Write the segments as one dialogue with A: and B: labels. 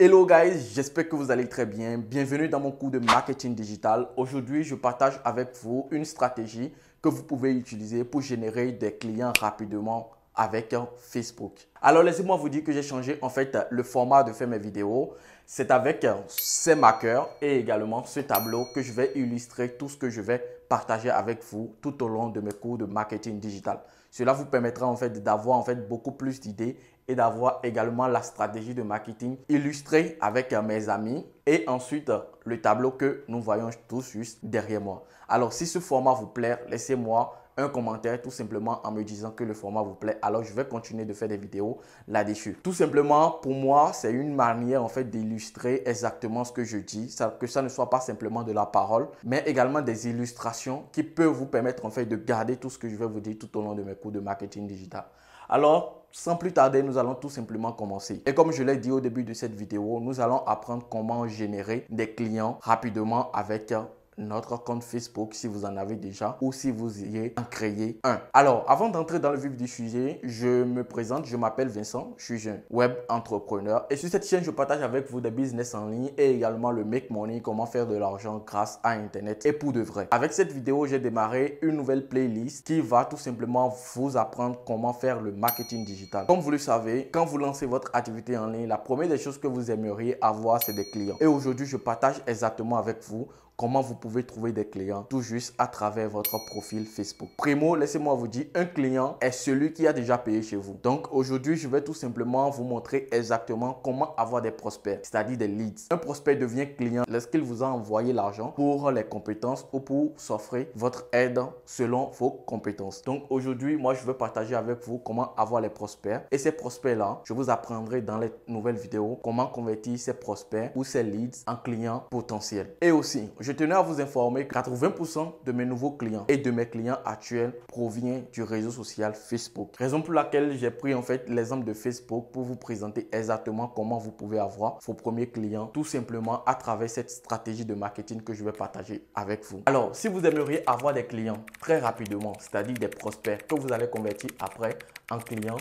A: Hello guys, j'espère que vous allez très bien. Bienvenue dans mon cours de marketing digital. Aujourd'hui, je partage avec vous une stratégie que vous pouvez utiliser pour générer des clients rapidement avec Facebook. Alors laissez-moi vous dire que j'ai changé en fait le format de faire mes vidéos. C'est avec ces marqueurs et également ce tableau que je vais illustrer tout ce que je vais partager avec vous tout au long de mes cours de marketing digital. Cela vous permettra en fait d'avoir en fait beaucoup plus d'idées et d'avoir également la stratégie de marketing illustrée avec euh, mes amis et ensuite euh, le tableau que nous voyons tous juste derrière moi. Alors si ce format vous plaît, laissez-moi un commentaire tout simplement en me disant que le format vous plaît. Alors je vais continuer de faire des vidéos là-dessus. Tout simplement pour moi, c'est une manière en fait d'illustrer exactement ce que je dis, que ça ne soit pas simplement de la parole, mais également des illustrations qui peuvent vous permettre en fait de garder tout ce que je vais vous dire tout au long de mes cours de marketing digital. Alors sans plus tarder, nous allons tout simplement commencer. Et comme je l'ai dit au début de cette vidéo, nous allons apprendre comment générer des clients rapidement avec notre compte Facebook si vous en avez déjà ou si vous y en créé un. Alors, avant d'entrer dans le vif du sujet, je me présente, je m'appelle Vincent, je suis un web entrepreneur et sur cette chaîne, je partage avec vous des business en ligne et également le make money, comment faire de l'argent grâce à Internet et pour de vrai. Avec cette vidéo, j'ai démarré une nouvelle playlist qui va tout simplement vous apprendre comment faire le marketing digital. Comme vous le savez, quand vous lancez votre activité en ligne, la première des choses que vous aimeriez avoir, c'est des clients. Et aujourd'hui, je partage exactement avec vous comment vous pouvez trouver des clients tout juste à travers votre profil Facebook. Primo, laissez-moi vous dire, un client est celui qui a déjà payé chez vous. Donc aujourd'hui, je vais tout simplement vous montrer exactement comment avoir des prospects, c'est-à-dire des leads. Un prospect devient client lorsqu'il vous a envoyé l'argent pour les compétences ou pour s'offrir votre aide selon vos compétences. Donc aujourd'hui, moi, je veux partager avec vous comment avoir les prospects. Et ces prospects-là, je vous apprendrai dans les nouvelles vidéos comment convertir ces prospects ou ces leads en clients potentiels. Et aussi, je tenais à vous informer que 80% de mes nouveaux clients et de mes clients actuels provient du réseau social Facebook. Raison pour laquelle j'ai pris en fait l'exemple de Facebook pour vous présenter exactement comment vous pouvez avoir vos premiers clients tout simplement à travers cette stratégie de marketing que je vais partager avec vous. Alors, si vous aimeriez avoir des clients très rapidement, c'est-à-dire des prospects que vous allez convertir après en clients,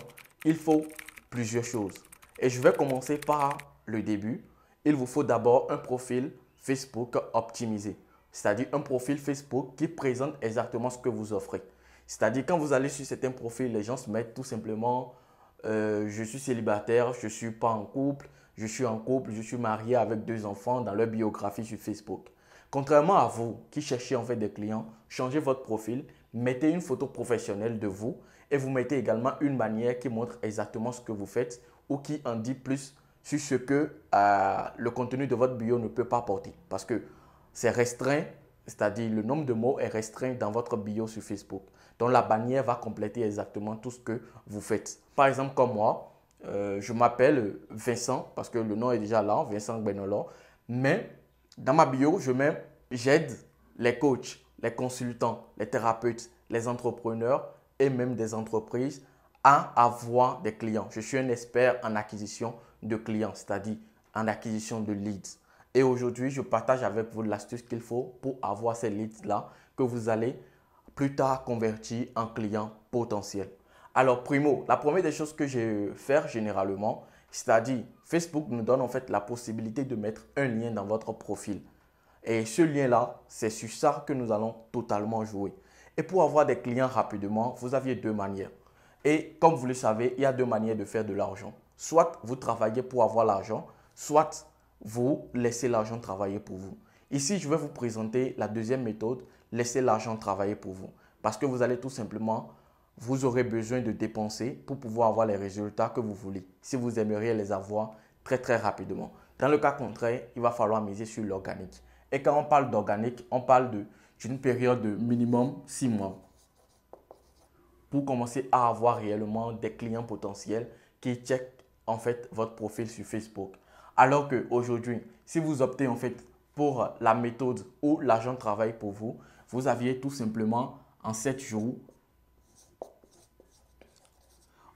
A: il faut plusieurs choses. Et je vais commencer par le début. Il vous faut d'abord un profil Facebook optimisé, c'est-à-dire un profil Facebook qui présente exactement ce que vous offrez. C'est-à-dire quand vous allez sur certains profils, les gens se mettent tout simplement euh, je suis célibataire, je ne suis pas en couple, je suis en couple, je suis marié avec deux enfants dans leur biographie sur Facebook. Contrairement à vous qui cherchez en fait des clients, changez votre profil, mettez une photo professionnelle de vous et vous mettez également une manière qui montre exactement ce que vous faites ou qui en dit plus sur ce que euh, le contenu de votre bio ne peut pas porter. Parce que c'est restreint, c'est-à-dire le nombre de mots est restreint dans votre bio sur Facebook. Donc la bannière va compléter exactement tout ce que vous faites. Par exemple, comme moi, euh, je m'appelle Vincent, parce que le nom est déjà là, Vincent Benolo. Mais dans ma bio, je mets j'aide les coachs, les consultants, les thérapeutes, les entrepreneurs et même des entreprises à avoir des clients. Je suis un expert en acquisition de clients, c'est-à-dire en acquisition de leads. Et aujourd'hui, je partage avec vous l'astuce qu'il faut pour avoir ces leads-là que vous allez plus tard convertir en clients potentiels. Alors, primo, la première des choses que je vais faire généralement, c'est-à-dire Facebook nous donne en fait la possibilité de mettre un lien dans votre profil. Et ce lien-là, c'est sur ça que nous allons totalement jouer. Et pour avoir des clients rapidement, vous aviez deux manières. Et comme vous le savez, il y a deux manières de faire de l'argent. Soit vous travaillez pour avoir l'argent, soit vous laissez l'argent travailler pour vous. Ici, je vais vous présenter la deuxième méthode, laisser l'argent travailler pour vous. Parce que vous allez tout simplement, vous aurez besoin de dépenser pour pouvoir avoir les résultats que vous voulez, si vous aimeriez les avoir très très rapidement. Dans le cas contraire, il va falloir miser sur l'organique. Et quand on parle d'organique, on parle d'une période de minimum 6 mois pour commencer à avoir réellement des clients potentiels qui checkent en fait votre profil sur Facebook. Alors que aujourd'hui, si vous optez en fait pour la méthode où l'agent travaille pour vous, vous aviez tout simplement en 7 jours,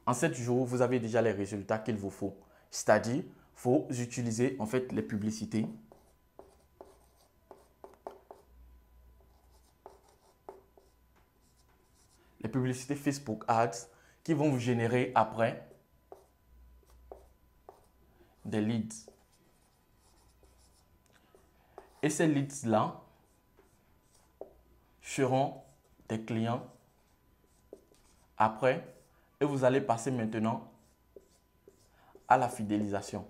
A: en 7 jours, vous avez déjà les résultats qu'il vous faut. C'est-à-dire, faut utiliser en fait les publicités. Les publicités Facebook Ads qui vont vous générer après des leads. Et ces leads-là seront des clients après et vous allez passer maintenant à la fidélisation.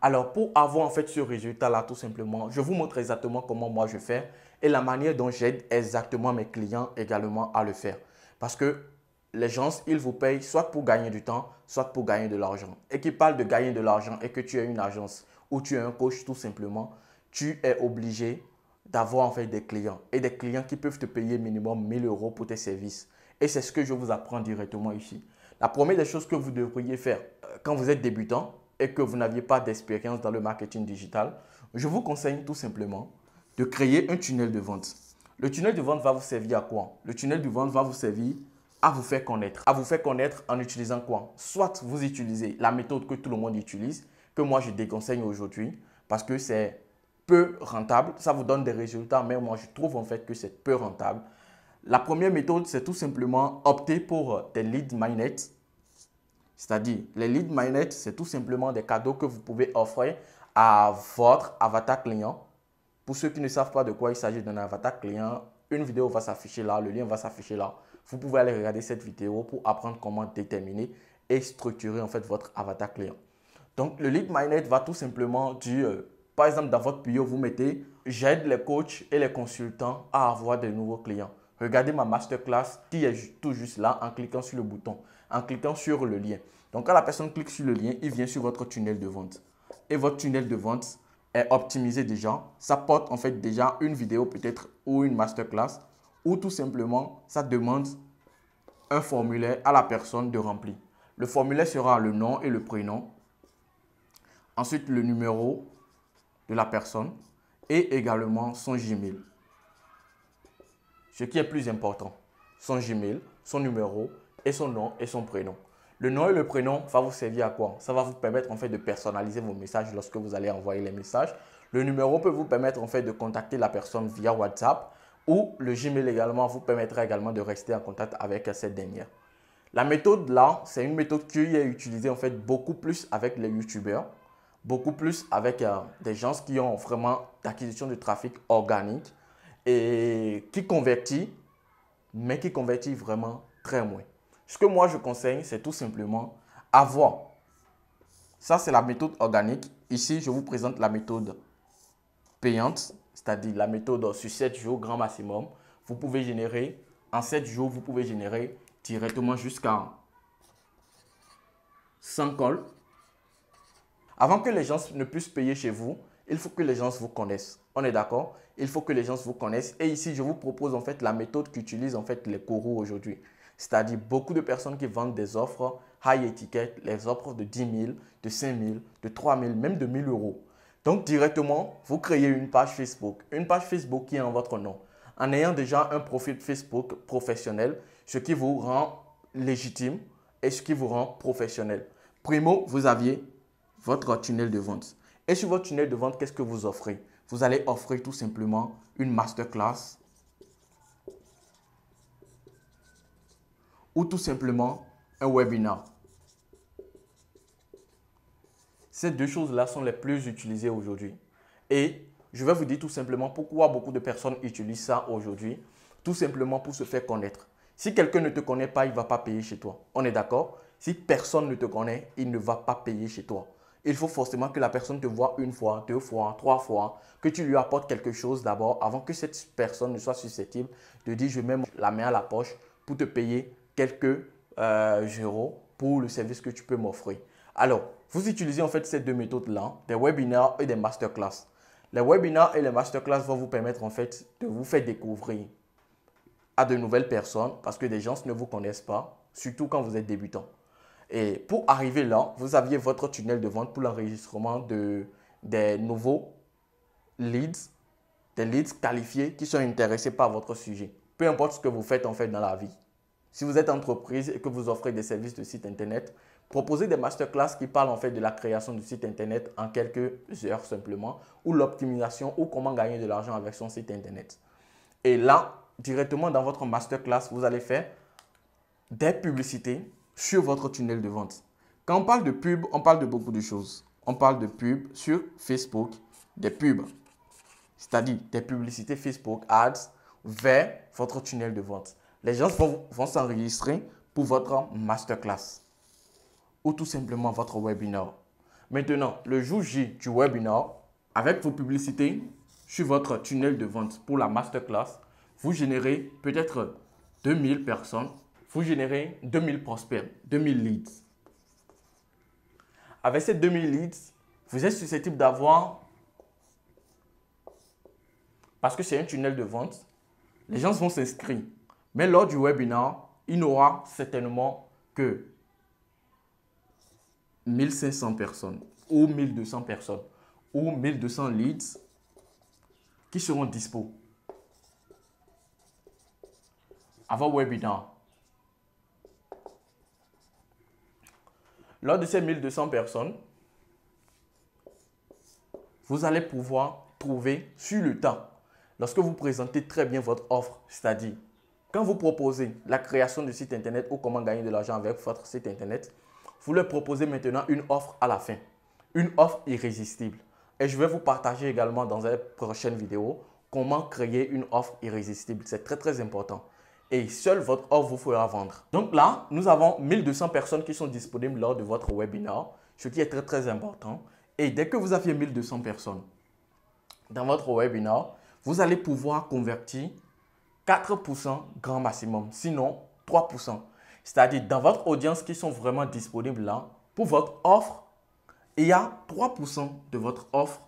A: Alors, pour avoir en fait ce résultat-là, tout simplement, je vous montre exactement comment moi je fais et la manière dont j'aide exactement mes clients également à le faire. Parce que les gens, ils vous payent soit pour gagner du temps, soit pour gagner de l'argent. Et qui parle de gagner de l'argent et que tu es une agence ou tu es un coach tout simplement, tu es obligé d'avoir en fait des clients et des clients qui peuvent te payer minimum 1000 euros pour tes services. Et c'est ce que je vous apprends directement ici. La première des choses que vous devriez faire euh, quand vous êtes débutant et que vous n'aviez pas d'expérience dans le marketing digital, je vous conseille tout simplement de créer un tunnel de vente. Le tunnel de vente va vous servir à quoi Le tunnel de vente va vous servir à vous faire connaître. À vous faire connaître en utilisant quoi Soit vous utilisez la méthode que tout le monde utilise, que moi je déconseille aujourd'hui, parce que c'est peu rentable. Ça vous donne des résultats, mais moi je trouve en fait que c'est peu rentable. La première méthode, c'est tout simplement opter pour euh, des lead magnets. C'est-à-dire, les lead magnets, c'est tout simplement des cadeaux que vous pouvez offrir à votre avatar client. Pour ceux qui ne savent pas de quoi il s'agit d'un avatar client, une vidéo va s'afficher là, le lien va s'afficher là. Vous pouvez aller regarder cette vidéo pour apprendre comment déterminer et structurer en fait votre avatar client. Donc le lead magnet va tout simplement dire, euh, par exemple dans votre bio, vous mettez j'aide les coachs et les consultants à avoir de nouveaux clients. Regardez ma masterclass qui est tout juste là en cliquant sur le bouton, en cliquant sur le lien. Donc quand la personne clique sur le lien, il vient sur votre tunnel de vente. Et votre tunnel de vente, est optimisé déjà, ça porte en fait déjà une vidéo peut-être ou une masterclass ou tout simplement ça demande un formulaire à la personne de remplir. Le formulaire sera le nom et le prénom, ensuite le numéro de la personne et également son Gmail. Ce qui est plus important, son Gmail, son numéro et son nom et son prénom. Le nom et le prénom va vous servir à quoi Ça va vous permettre en fait de personnaliser vos messages lorsque vous allez envoyer les messages. Le numéro peut vous permettre en fait de contacter la personne via WhatsApp ou le Gmail également vous permettra également de rester en contact avec cette dernière. La méthode là, c'est une méthode qui est utilisée en fait beaucoup plus avec les youtubeurs, beaucoup plus avec euh, des gens qui ont vraiment d'acquisition de trafic organique et qui convertit, mais qui convertit vraiment très moins. Ce que moi je conseille, c'est tout simplement avoir. Ça, c'est la méthode organique. Ici, je vous présente la méthode payante, c'est-à-dire la méthode sur 7 jours, grand maximum. Vous pouvez générer, en 7 jours, vous pouvez générer directement jusqu'à 100 calls. Avant que les gens ne puissent payer chez vous, il faut que les gens vous connaissent. On est d'accord Il faut que les gens vous connaissent. Et ici, je vous propose en fait la méthode qu'utilisent en fait les coraux aujourd'hui c'est-à-dire beaucoup de personnes qui vendent des offres high étiquette, les offres de 10 000, de 5 000, de 3 000, même de 1 000 euros. Donc directement, vous créez une page Facebook, une page Facebook qui est en votre nom, en ayant déjà un profil Facebook professionnel, ce qui vous rend légitime et ce qui vous rend professionnel. Primo, vous aviez votre tunnel de vente. Et sur votre tunnel de vente, qu'est-ce que vous offrez Vous allez offrir tout simplement une masterclass ou tout simplement un webinar. Ces deux choses-là sont les plus utilisées aujourd'hui. Et je vais vous dire tout simplement pourquoi beaucoup de personnes utilisent ça aujourd'hui. Tout simplement pour se faire connaître. Si quelqu'un ne te connaît pas, il ne va pas payer chez toi. On est d'accord Si personne ne te connaît, il ne va pas payer chez toi. Il faut forcément que la personne te voit une fois, deux fois, trois fois, que tu lui apportes quelque chose d'abord avant que cette personne ne soit susceptible de dire je mets la main à la poche pour te payer quelques euh, euros pour le service que tu peux m'offrir. Alors, vous utilisez en fait ces deux méthodes-là, des webinaires et des masterclass. Les webinars et les masterclass vont vous permettre en fait de vous faire découvrir à de nouvelles personnes parce que des gens ne vous connaissent pas, surtout quand vous êtes débutant. Et pour arriver là, vous aviez votre tunnel de vente pour l'enregistrement de, des nouveaux leads, des leads qualifiés qui sont intéressés par votre sujet. Peu importe ce que vous faites en fait dans la vie, si vous êtes entreprise et que vous offrez des services de site internet, proposez des masterclass qui parlent en fait de la création du site internet en quelques heures simplement, ou l'optimisation, ou comment gagner de l'argent avec son site internet. Et là, directement dans votre masterclass, vous allez faire des publicités sur votre tunnel de vente. Quand on parle de pub, on parle de beaucoup de choses. On parle de pub sur Facebook, des pubs, c'est-à-dire des publicités Facebook Ads vers votre tunnel de vente. Les gens vont, s'enregistrer pour votre masterclass ou tout simplement votre webinar. Maintenant, le jour J du webinar, avec vos publicités sur votre tunnel de vente pour la masterclass, vous générez peut-être 2000 personnes, vous générez 2000 prospects, 2000 leads. Avec ces 2000 leads, vous êtes susceptible d'avoir, parce que c'est un tunnel de vente, les gens vont s'inscrire mais lors du webinaire, il aura certainement que 1500 personnes ou 1200 personnes ou 1200 leads qui seront dispo avant webinaire. Lors de ces 1200 personnes, vous allez pouvoir trouver sur le temps, lorsque vous présentez très bien votre offre, c'est-à-dire quand vous proposez la création du site internet ou comment gagner de l'argent avec votre site internet, vous leur proposez maintenant une offre à la fin, une offre irrésistible. Et je vais vous partager également dans une prochaine vidéo comment créer une offre irrésistible. C'est très très important. Et seule votre offre vous fera vendre. Donc là, nous avons 1200 personnes qui sont disponibles lors de votre webinar, ce qui est très très important. Et dès que vous avez 1200 personnes dans votre webinar, vous allez pouvoir convertir 4% grand maximum, sinon 3%. C'est-à-dire dans votre audience qui sont vraiment disponibles là, pour votre offre, il y a 3% de votre offre,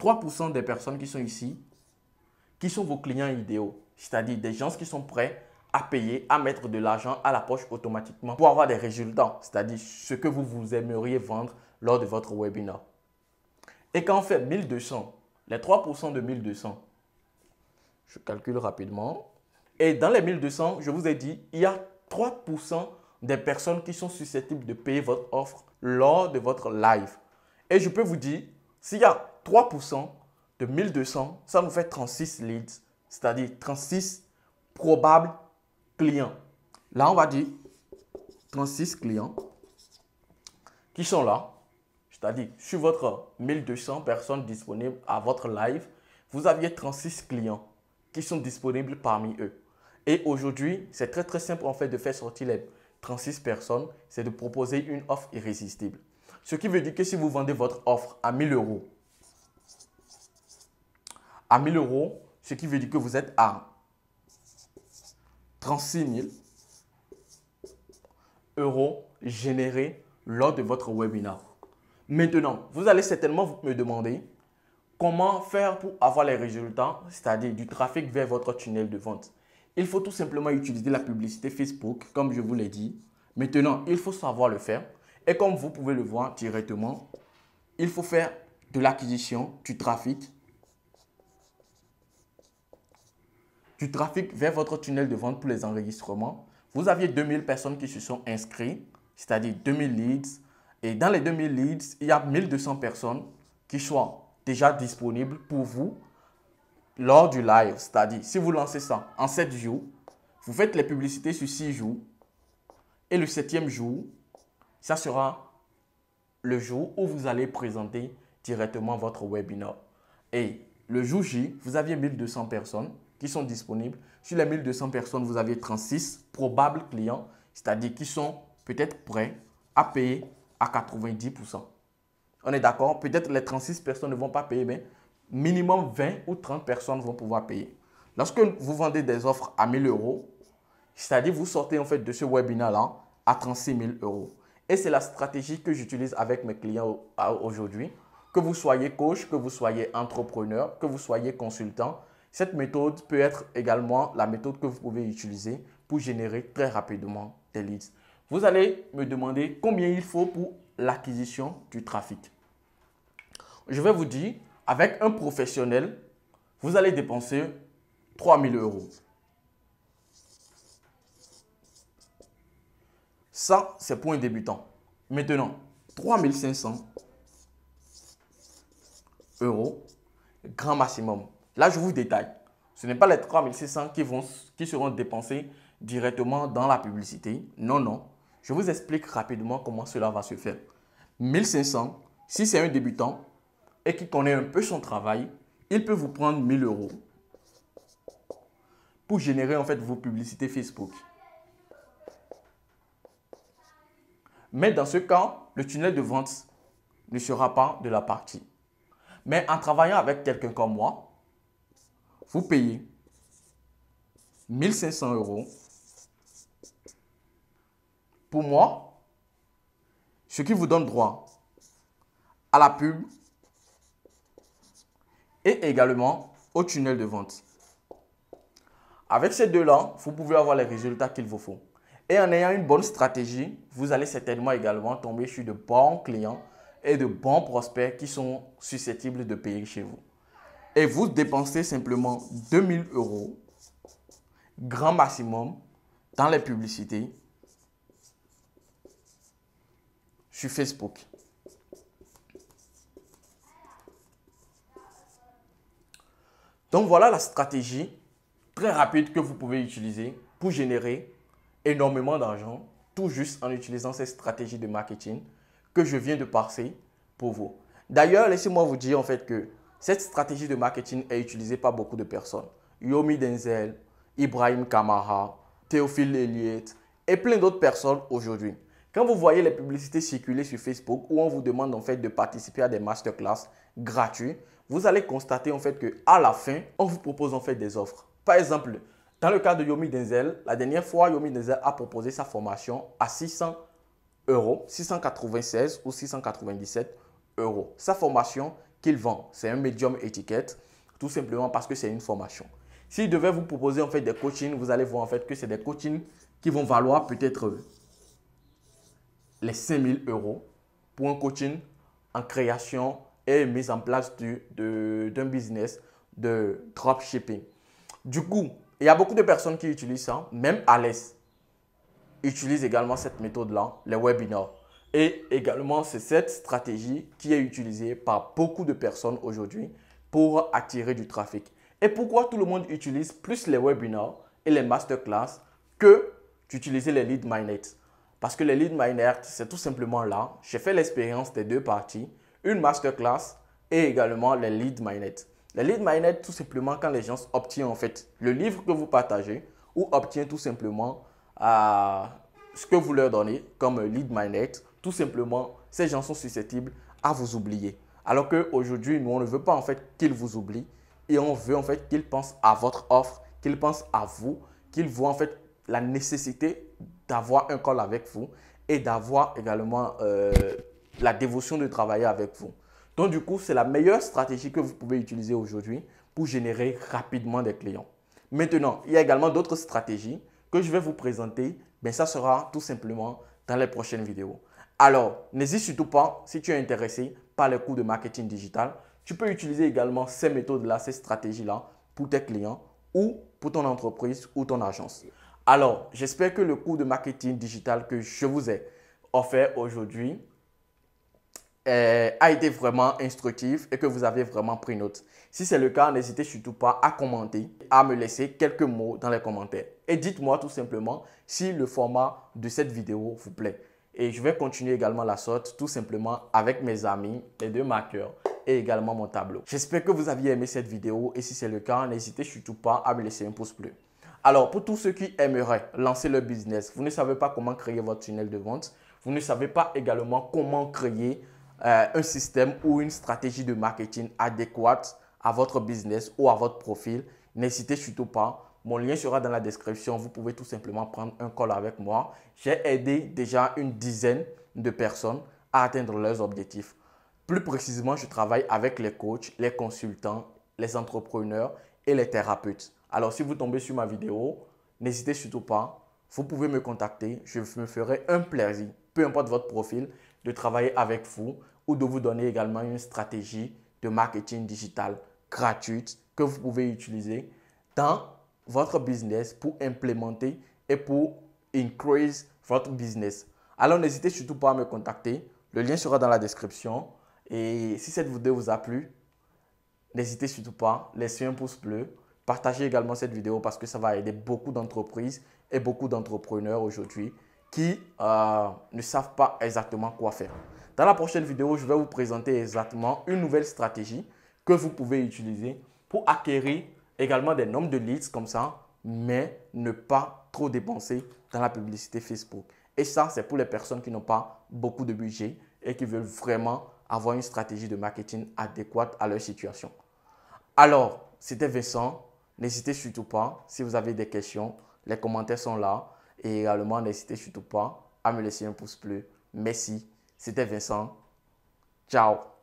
A: 3% des personnes qui sont ici, qui sont vos clients idéaux. C'est-à-dire des gens qui sont prêts à payer, à mettre de l'argent à la poche automatiquement pour avoir des résultats, c'est-à-dire ce que vous, vous aimeriez vendre lors de votre webinaire. Et quand on fait 1200, les 3% de 1200, je calcule rapidement. Et dans les 1200, je vous ai dit, il y a 3% des personnes qui sont susceptibles de payer votre offre lors de votre live. Et je peux vous dire, s'il y a 3% de 1200, ça nous fait 36 leads, c'est-à-dire 36 probables clients. Là, on va dire 36 clients qui sont là, c'est-à-dire sur votre 1200 personnes disponibles à votre live, vous aviez 36 clients sont disponibles parmi eux. Et aujourd'hui, c'est très très simple en fait de faire sortir les 36 personnes, c'est de proposer une offre irrésistible. Ce qui veut dire que si vous vendez votre offre à 1000 euros, à 1000 euros, ce qui veut dire que vous êtes à 36 000 euros générés lors de votre webinar Maintenant, vous allez certainement me demander, Comment faire pour avoir les résultats, c'est-à-dire du trafic vers votre tunnel de vente Il faut tout simplement utiliser la publicité Facebook, comme je vous l'ai dit. Maintenant, il faut savoir le faire. Et comme vous pouvez le voir directement, il faut faire de l'acquisition du trafic du trafic vers votre tunnel de vente pour les enregistrements. Vous aviez 2000 personnes qui se sont inscrites, c'est-à-dire 2000 leads. Et dans les 2000 leads, il y a 1200 personnes qui sont déjà disponible pour vous lors du live. C'est-à-dire, si vous lancez ça en 7 jours, vous faites les publicités sur 6 jours, et le septième jour, ça sera le jour où vous allez présenter directement votre webinaire. Et le jour J, vous aviez 1200 personnes qui sont disponibles. Sur les 1200 personnes, vous avez 36 probables clients, c'est-à-dire qui sont peut-être prêts à payer à 90%. On est d'accord Peut-être les 36 personnes ne vont pas payer, mais minimum 20 ou 30 personnes vont pouvoir payer. Lorsque vous vendez des offres à 1000 euros, c'est-à-dire vous sortez en fait de ce webinaire-là à 36 000 euros. Et c'est la stratégie que j'utilise avec mes clients aujourd'hui. Que vous soyez coach, que vous soyez entrepreneur, que vous soyez consultant, cette méthode peut être également la méthode que vous pouvez utiliser pour générer très rapidement des leads. Vous allez me demander combien il faut pour l'acquisition du trafic. Je vais vous dire, avec un professionnel, vous allez dépenser 3000 euros. Ça, c'est pour un débutant. Maintenant, 3500 euros, grand maximum. Là, je vous détaille. Ce n'est pas les 3600 qui, vont, qui seront dépensés directement dans la publicité. Non, non. Je vous explique rapidement comment cela va se faire. 1500, si c'est un débutant, et qui connaît un peu son travail, il peut vous prendre 1000 euros pour générer en fait vos publicités Facebook. Mais dans ce cas, le tunnel de vente ne sera pas de la partie. Mais en travaillant avec quelqu'un comme moi, vous payez 1500 euros. Pour moi, ce qui vous donne droit à la pub et également au tunnel de vente. Avec ces deux-là, vous pouvez avoir les résultats qu'il vous faut. Et en ayant une bonne stratégie, vous allez certainement également tomber sur de bons clients et de bons prospects qui sont susceptibles de payer chez vous. Et vous dépensez simplement 2000 euros, grand maximum, dans les publicités sur Facebook. Donc voilà la stratégie très rapide que vous pouvez utiliser pour générer énormément d'argent, tout juste en utilisant cette stratégie de marketing que je viens de passer pour vous. D'ailleurs, laissez-moi vous dire en fait que cette stratégie de marketing est utilisée par beaucoup de personnes. Yomi Denzel, Ibrahim Kamara, Théophile Elliott et plein d'autres personnes aujourd'hui. Quand vous voyez les publicités circuler sur Facebook où on vous demande en fait de participer à des masterclass gratuits, vous allez constater en fait que à la fin, on vous propose en fait des offres. Par exemple, dans le cas de Yomi Denzel, la dernière fois, Yomi Denzel a proposé sa formation à 600 euros, 696 ou 697 euros. Sa formation qu'il vend, c'est un médium étiquette, tout simplement parce que c'est une formation. S'il devait vous proposer en fait des coachings, vous allez voir en fait que c'est des coachings qui vont valoir peut-être les 5000 euros pour un coaching en création et mise en place d'un de, business de dropshipping. Du coup, il y a beaucoup de personnes qui utilisent ça, même Alès utilise également cette méthode-là, les webinars. Et également, c'est cette stratégie qui est utilisée par beaucoup de personnes aujourd'hui pour attirer du trafic. Et pourquoi tout le monde utilise plus les webinars et les masterclass que d'utiliser les lead magnets Parce que les lead magnets, c'est tout simplement là. J'ai fait l'expérience des deux parties une masterclass et également les lead magnets. Les lead magnets, tout simplement, quand les gens obtiennent en fait le livre que vous partagez ou obtiennent tout simplement euh, ce que vous leur donnez comme lead magnet, tout simplement, ces gens sont susceptibles à vous oublier. Alors qu'aujourd'hui, nous, on ne veut pas en fait qu'ils vous oublient et on veut en fait qu'ils pensent à votre offre, qu'ils pensent à vous, qu'ils voient en fait la nécessité d'avoir un call avec vous et d'avoir également euh, la dévotion de travailler avec vous. Donc du coup, c'est la meilleure stratégie que vous pouvez utiliser aujourd'hui pour générer rapidement des clients. Maintenant, il y a également d'autres stratégies que je vais vous présenter, mais ça sera tout simplement dans les prochaines vidéos. Alors, n'hésite surtout pas, si tu es intéressé par les cours de marketing digital, tu peux utiliser également ces méthodes-là, ces stratégies-là pour tes clients ou pour ton entreprise ou ton agence. Alors, j'espère que le cours de marketing digital que je vous ai offert aujourd'hui euh, a été vraiment instructif et que vous avez vraiment pris note. Si c'est le cas, n'hésitez surtout pas à commenter, à me laisser quelques mots dans les commentaires. Et dites-moi tout simplement si le format de cette vidéo vous plaît. Et je vais continuer également la sorte tout simplement avec mes amis, les deux marqueurs et également mon tableau. J'espère que vous aviez aimé cette vidéo et si c'est le cas, n'hésitez surtout pas à me laisser un pouce bleu. Alors, pour tous ceux qui aimeraient lancer leur business, vous ne savez pas comment créer votre tunnel de vente, vous ne savez pas également comment créer euh, un système ou une stratégie de marketing adéquate à votre business ou à votre profil, n'hésitez surtout pas. Mon lien sera dans la description. Vous pouvez tout simplement prendre un call avec moi. J'ai aidé déjà une dizaine de personnes à atteindre leurs objectifs. Plus précisément, je travaille avec les coachs, les consultants, les entrepreneurs et les thérapeutes. Alors, si vous tombez sur ma vidéo, n'hésitez surtout pas. Vous pouvez me contacter. Je me ferai un plaisir, peu importe votre profil, de travailler avec vous ou de vous donner également une stratégie de marketing digital gratuite que vous pouvez utiliser dans votre business pour implémenter et pour increase votre business. Alors n'hésitez surtout pas à me contacter. Le lien sera dans la description. Et si cette vidéo vous a plu, n'hésitez surtout pas, laissez un pouce bleu. Partagez également cette vidéo parce que ça va aider beaucoup d'entreprises et beaucoup d'entrepreneurs aujourd'hui qui euh, ne savent pas exactement quoi faire. Dans la prochaine vidéo, je vais vous présenter exactement une nouvelle stratégie que vous pouvez utiliser pour acquérir également des nombres de leads comme ça, mais ne pas trop dépenser dans la publicité Facebook. Et ça, c'est pour les personnes qui n'ont pas beaucoup de budget et qui veulent vraiment avoir une stratégie de marketing adéquate à leur situation. Alors, c'était Vincent. N'hésitez surtout pas, si vous avez des questions, les commentaires sont là. Et également, n'hésitez surtout pas à me laisser un pouce bleu. Merci C'était Vincent. Tchau!